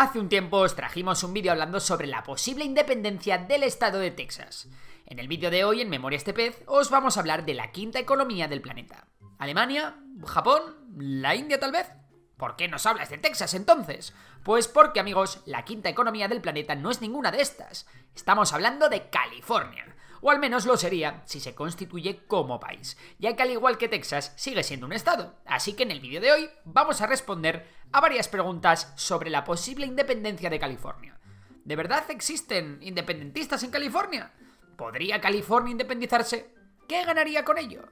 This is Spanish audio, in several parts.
Hace un tiempo os trajimos un vídeo hablando sobre la posible independencia del estado de Texas. En el vídeo de hoy, en Memoria este pez, os vamos a hablar de la quinta economía del planeta. ¿Alemania? ¿Japón? ¿La India tal vez? ¿Por qué nos hablas de Texas entonces? Pues porque amigos, la quinta economía del planeta no es ninguna de estas. Estamos hablando de California, o al menos lo sería si se constituye como país, ya que al igual que Texas sigue siendo un estado. Así que en el vídeo de hoy vamos a responder a varias preguntas sobre la posible independencia de California. ¿De verdad existen independentistas en California? ¿Podría California independizarse? ¿Qué ganaría con ello?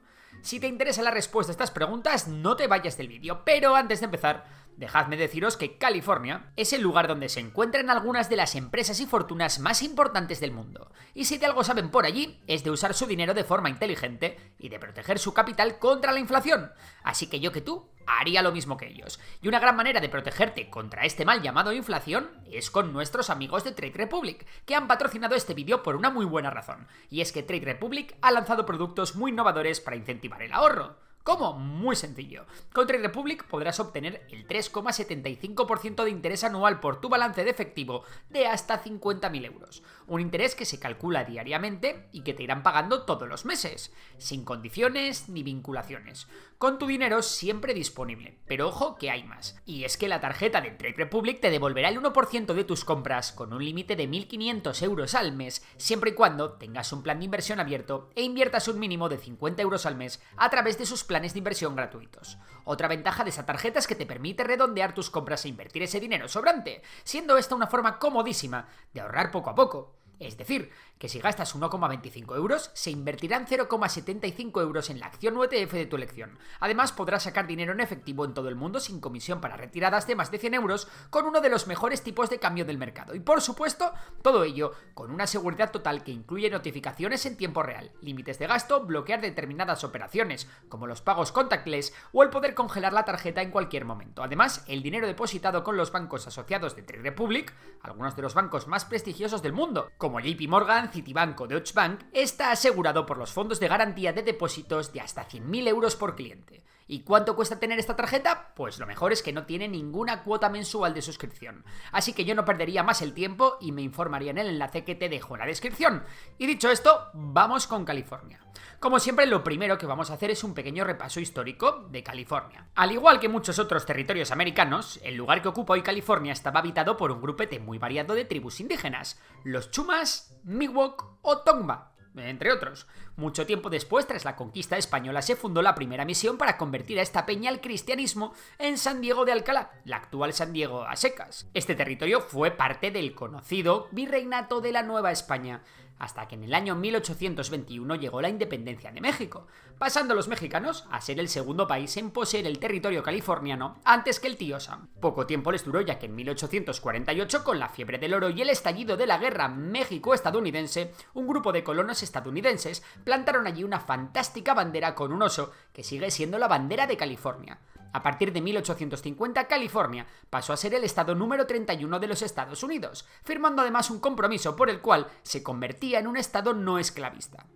Si te interesa la respuesta a estas preguntas, no te vayas del vídeo, pero antes de empezar, Dejadme deciros que California es el lugar donde se encuentran algunas de las empresas y fortunas más importantes del mundo, y si de algo saben por allí es de usar su dinero de forma inteligente y de proteger su capital contra la inflación. Así que yo que tú haría lo mismo que ellos. Y una gran manera de protegerte contra este mal llamado inflación es con nuestros amigos de Trade Republic, que han patrocinado este vídeo por una muy buena razón, y es que Trade Republic ha lanzado productos muy innovadores para incentivar el ahorro. ¿Cómo? Muy sencillo. Con Trade Republic podrás obtener el 3,75% de interés anual por tu balance de efectivo de hasta 50.000 euros. Un interés que se calcula diariamente y que te irán pagando todos los meses, sin condiciones ni vinculaciones. Con tu dinero siempre disponible. Pero ojo que hay más. Y es que la tarjeta de Trade Republic te devolverá el 1% de tus compras con un límite de 1.500 euros al mes, siempre y cuando tengas un plan de inversión abierto e inviertas un mínimo de 50 euros al mes a través de sus planes de inversión gratuitos. Otra ventaja de esa tarjeta es que te permite redondear tus compras e invertir ese dinero sobrante, siendo esta una forma comodísima de ahorrar poco a poco. Es decir, que si gastas 1,25 euros, se invertirán 0,75 euros en la acción UTF e de tu elección. Además, podrás sacar dinero en efectivo en todo el mundo sin comisión para retiradas de más de 100 euros con uno de los mejores tipos de cambio del mercado. Y por supuesto, todo ello con una seguridad total que incluye notificaciones en tiempo real, límites de gasto, bloquear determinadas operaciones, como los pagos contactless o el poder congelar la tarjeta en cualquier momento. Además, el dinero depositado con los bancos asociados de Tri Republic, algunos de los bancos más prestigiosos del mundo, como JP Morgan, Citibank o Deutsche Bank, está asegurado por los fondos de garantía de depósitos de hasta 100.000 euros por cliente. ¿Y cuánto cuesta tener esta tarjeta? Pues lo mejor es que no tiene ninguna cuota mensual de suscripción. Así que yo no perdería más el tiempo y me informaría en el enlace que te dejo en la descripción. Y dicho esto, vamos con California. Como siempre, lo primero que vamos a hacer es un pequeño repaso histórico de California. Al igual que muchos otros territorios americanos, el lugar que ocupa hoy California estaba habitado por un grupete muy variado de tribus indígenas, los Chumas, Miwok o Tongva entre otros. Mucho tiempo después, tras la conquista española, se fundó la primera misión para convertir a esta peña al cristianismo en San Diego de Alcalá, la actual San Diego a secas. Este territorio fue parte del conocido Virreinato de la Nueva España hasta que en el año 1821 llegó la independencia de México, pasando los mexicanos a ser el segundo país en poseer el territorio californiano antes que el tío Sam. Poco tiempo les duró ya que en 1848, con la fiebre del oro y el estallido de la guerra México-estadounidense, un grupo de colonos estadounidenses plantaron allí una fantástica bandera con un oso que sigue siendo la bandera de California. A partir de 1850, California pasó a ser el estado número 31 de los Estados Unidos, firmando además un compromiso por el cual se convertía en un estado no esclavista.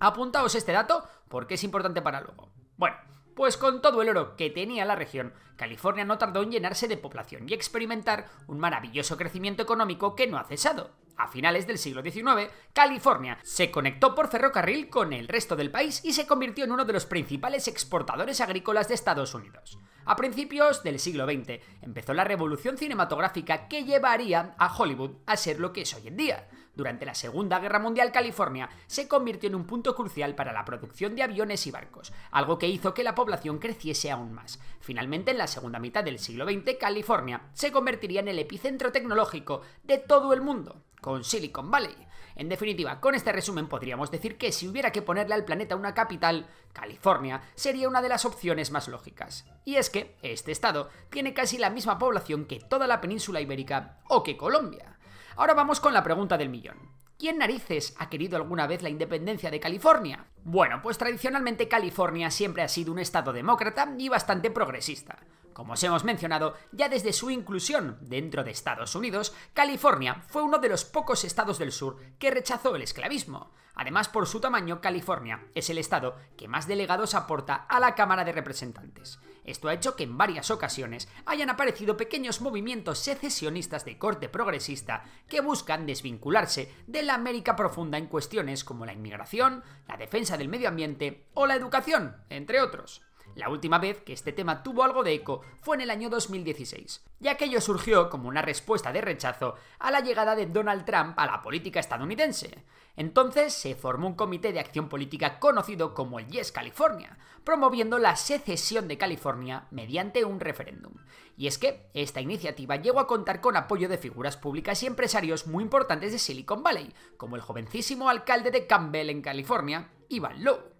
Apuntaos este dato porque es importante para luego. Bueno, pues con todo el oro que tenía la región, California no tardó en llenarse de población y experimentar un maravilloso crecimiento económico que no ha cesado. A finales del siglo XIX, California se conectó por ferrocarril con el resto del país y se convirtió en uno de los principales exportadores agrícolas de Estados Unidos. A principios del siglo XX empezó la revolución cinematográfica que llevaría a Hollywood a ser lo que es hoy en día. Durante la Segunda Guerra Mundial, California se convirtió en un punto crucial para la producción de aviones y barcos, algo que hizo que la población creciese aún más. Finalmente, en la segunda mitad del siglo XX, California se convertiría en el epicentro tecnológico de todo el mundo, con Silicon Valley. En definitiva, con este resumen podríamos decir que si hubiera que ponerle al planeta una capital, California sería una de las opciones más lógicas. Y es que este estado tiene casi la misma población que toda la península ibérica o que Colombia. Ahora vamos con la pregunta del millón. ¿Quién narices ha querido alguna vez la independencia de California? Bueno, pues tradicionalmente California siempre ha sido un estado demócrata y bastante progresista. Como os hemos mencionado, ya desde su inclusión dentro de Estados Unidos, California fue uno de los pocos estados del sur que rechazó el esclavismo. Además, por su tamaño, California es el estado que más delegados aporta a la Cámara de Representantes. Esto ha hecho que en varias ocasiones hayan aparecido pequeños movimientos secesionistas de corte progresista que buscan desvincularse de la América profunda en cuestiones como la inmigración, la defensa del medio ambiente o la educación, entre otros. La última vez que este tema tuvo algo de eco fue en el año 2016, ya que ello surgió como una respuesta de rechazo a la llegada de Donald Trump a la política estadounidense. Entonces se formó un comité de acción política conocido como el Yes California, promoviendo la secesión de California mediante un referéndum. Y es que esta iniciativa llegó a contar con apoyo de figuras públicas y empresarios muy importantes de Silicon Valley, como el jovencísimo alcalde de Campbell en California, Ivan Lowe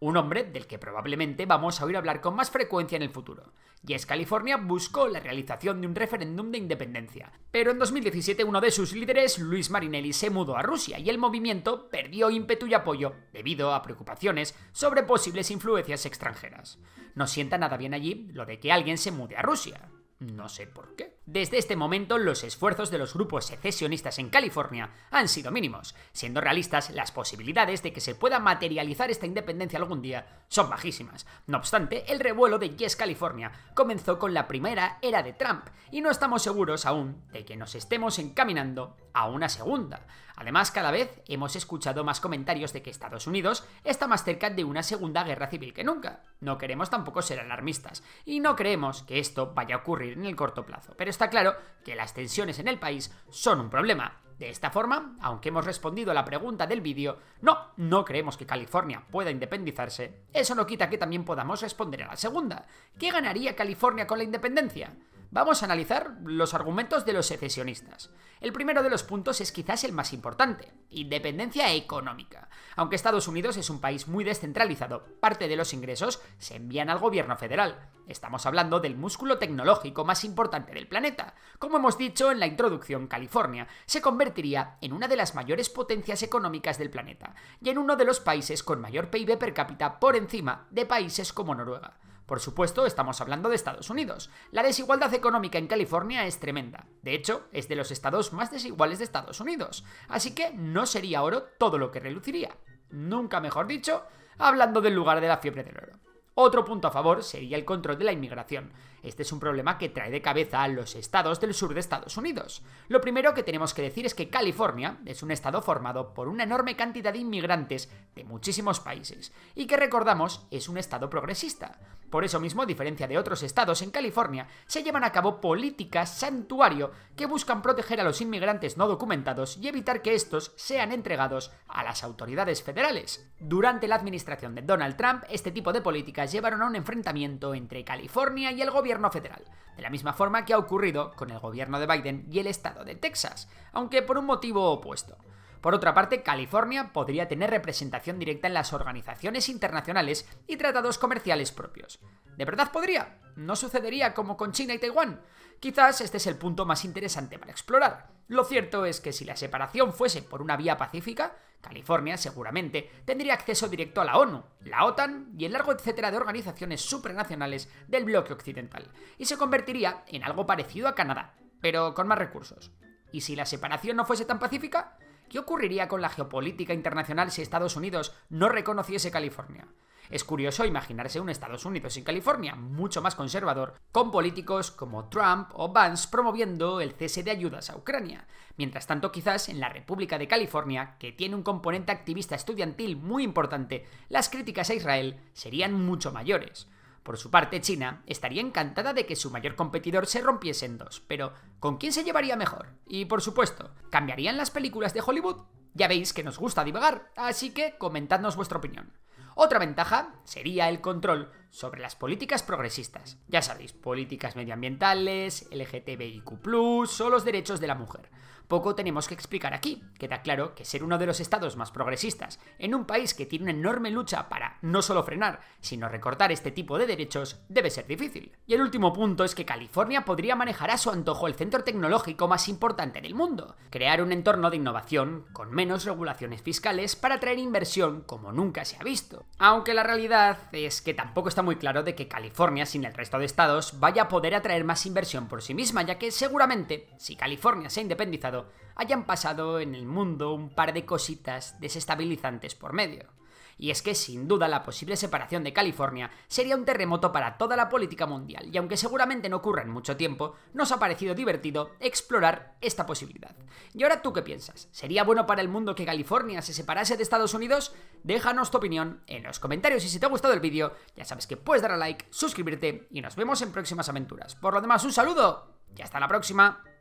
un hombre del que probablemente vamos a oír hablar con más frecuencia en el futuro. Y California buscó la realización de un referéndum de independencia. Pero en 2017 uno de sus líderes, Luis Marinelli, se mudó a Rusia y el movimiento perdió ímpetu y apoyo debido a preocupaciones sobre posibles influencias extranjeras. No sienta nada bien allí lo de que alguien se mude a Rusia. No mm. sé por qué. Desde este momento, los esfuerzos de los grupos secesionistas en California han sido mínimos. Siendo realistas, las posibilidades de que se pueda materializar esta independencia algún día son bajísimas. No obstante, el revuelo de Yes California comenzó con la primera era de Trump y no estamos seguros aún de que nos estemos encaminando a una segunda. Además, cada vez hemos escuchado más comentarios de que Estados Unidos está más cerca de una segunda guerra civil que nunca. No queremos tampoco ser alarmistas y no creemos que esto vaya a ocurrir en el corto plazo, pero está claro que las tensiones en el país son un problema. De esta forma, aunque hemos respondido a la pregunta del vídeo, no, no creemos que California pueda independizarse, eso no quita que también podamos responder a la segunda. ¿Qué ganaría California con la independencia? Vamos a analizar los argumentos de los secesionistas. El primero de los puntos es quizás el más importante, independencia económica. Aunque Estados Unidos es un país muy descentralizado, parte de los ingresos se envían al gobierno federal. Estamos hablando del músculo tecnológico más importante del planeta. Como hemos dicho en la introducción, California se convertiría en una de las mayores potencias económicas del planeta y en uno de los países con mayor PIB per cápita por encima de países como Noruega. Por supuesto, estamos hablando de Estados Unidos. La desigualdad económica en California es tremenda. De hecho, es de los estados más desiguales de Estados Unidos. Así que no sería oro todo lo que reluciría. Nunca mejor dicho, hablando del lugar de la fiebre del oro. Otro punto a favor sería el control de la inmigración. Este es un problema que trae de cabeza a los estados del sur de Estados Unidos. Lo primero que tenemos que decir es que California es un estado formado por una enorme cantidad de inmigrantes de muchísimos países y que recordamos es un estado progresista. Por eso mismo, a diferencia de otros estados en California, se llevan a cabo políticas santuario que buscan proteger a los inmigrantes no documentados y evitar que estos sean entregados a las autoridades federales. Durante la administración de Donald Trump, este tipo de políticas llevaron a un enfrentamiento entre California y el gobierno federal, de la misma forma que ha ocurrido con el gobierno de Biden y el estado de Texas, aunque por un motivo opuesto. Por otra parte, California podría tener representación directa en las organizaciones internacionales y tratados comerciales propios. ¿De verdad podría? ¿No sucedería como con China y Taiwán? Quizás este es el punto más interesante para explorar. Lo cierto es que si la separación fuese por una vía pacífica, California seguramente tendría acceso directo a la ONU, la OTAN y el largo etcétera de organizaciones supranacionales del bloque occidental, y se convertiría en algo parecido a Canadá, pero con más recursos. Y si la separación no fuese tan pacífica, ¿Qué ocurriría con la geopolítica internacional si Estados Unidos no reconociese California? Es curioso imaginarse un Estados Unidos sin California, mucho más conservador, con políticos como Trump o Vance promoviendo el cese de ayudas a Ucrania. Mientras tanto, quizás en la República de California, que tiene un componente activista estudiantil muy importante, las críticas a Israel serían mucho mayores. Por su parte, China estaría encantada de que su mayor competidor se rompiese en dos, pero ¿con quién se llevaría mejor? Y por supuesto, ¿cambiarían las películas de Hollywood? Ya veis que nos gusta divagar, así que comentadnos vuestra opinión. Otra ventaja sería el control sobre las políticas progresistas. Ya sabéis, políticas medioambientales, LGTBIQ, o los derechos de la mujer poco tenemos que explicar aquí. Queda claro que ser uno de los estados más progresistas en un país que tiene una enorme lucha para no solo frenar, sino recortar este tipo de derechos debe ser difícil. Y el último punto es que California podría manejar a su antojo el centro tecnológico más importante del mundo, crear un entorno de innovación con menos regulaciones fiscales para atraer inversión como nunca se ha visto. Aunque la realidad es que tampoco está muy claro de que California sin el resto de estados vaya a poder atraer más inversión por sí misma, ya que seguramente si California se ha independizado hayan pasado en el mundo un par de cositas desestabilizantes por medio. Y es que sin duda la posible separación de California sería un terremoto para toda la política mundial, y aunque seguramente no ocurra en mucho tiempo, nos ha parecido divertido explorar esta posibilidad. Y ahora tú qué piensas? ¿Sería bueno para el mundo que California se separase de Estados Unidos? Déjanos tu opinión en los comentarios y si te ha gustado el vídeo, ya sabes que puedes dar a like, suscribirte y nos vemos en próximas aventuras. Por lo demás, un saludo y hasta la próxima.